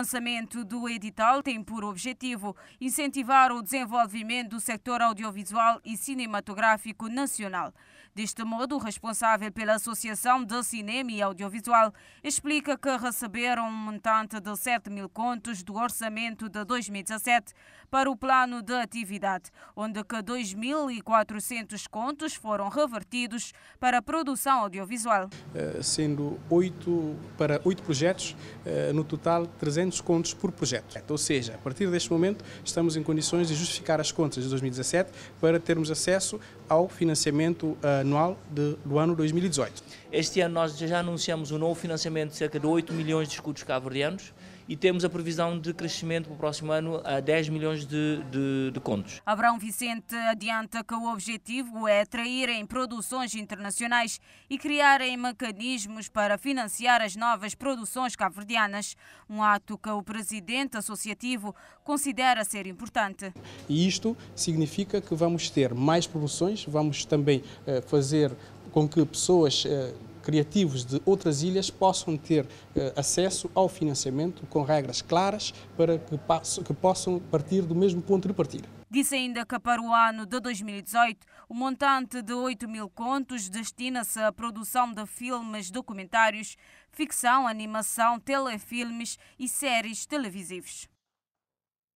lançamento do edital tem por objetivo incentivar o desenvolvimento do sector audiovisual e cinematográfico nacional. Deste modo, o responsável pela Associação de Cinema e Audiovisual explica que receberam um montante de 7 mil contos do orçamento de 2017 para o plano de atividade, onde que 2.400 contos foram revertidos para a produção audiovisual. Eh, sendo 8 para oito projetos, eh, no total 300 400 contos por projeto. Ou seja, a partir deste momento estamos em condições de justificar as contas de 2017 para termos acesso ao financiamento eh, anual de, do ano 2018. Este ano nós já anunciamos um novo financiamento de cerca de 8 milhões de escudos cabo-verdianos e temos a previsão de crescimento para o próximo ano a 10 milhões de, de, de contos. Abrão Vicente adianta que o objetivo é atraírem produções internacionais e criarem mecanismos para financiar as novas produções cabo-verdianas, um ato que o presidente associativo considera ser importante. E isto significa que vamos ter mais promoções, vamos também eh, fazer com que pessoas eh, criativos de outras ilhas possam ter eh, acesso ao financiamento com regras claras para que, que possam partir do mesmo ponto de partida. Disse ainda que para o ano de 2018, o montante de 8 mil contos destina-se à produção de filmes documentários, ficção, animação, telefilmes e séries televisivas.